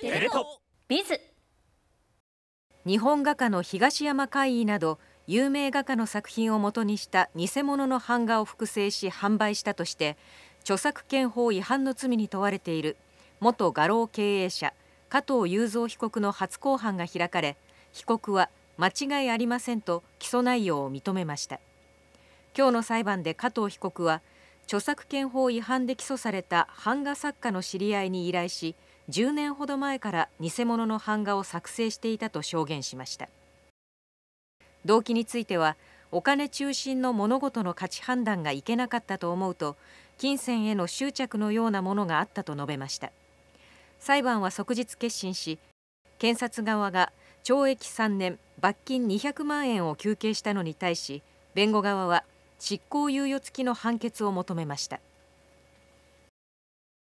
テレ東ビズ日本画家の東山魁夷など有名画家の作品をもとにした偽物の版画を複製し販売したとして著作権法違反の罪に問われている元画廊経営者加藤雄三被告の初公判が開かれ被告は間違いありませんと起訴内容を認めました今日の裁判で加藤被告は著作権法違反で起訴された版画作家の知り合いに依頼し10年ほど前から偽物の版画を作成していたと証言しました動機についてはお金中心の物事の価値判断がいけなかったと思うと金銭への執着のようなものがあったと述べました裁判は即日決心し検察側が懲役3年罰金200万円を求刑したのに対し弁護側は執行猶予付きの判決を求めました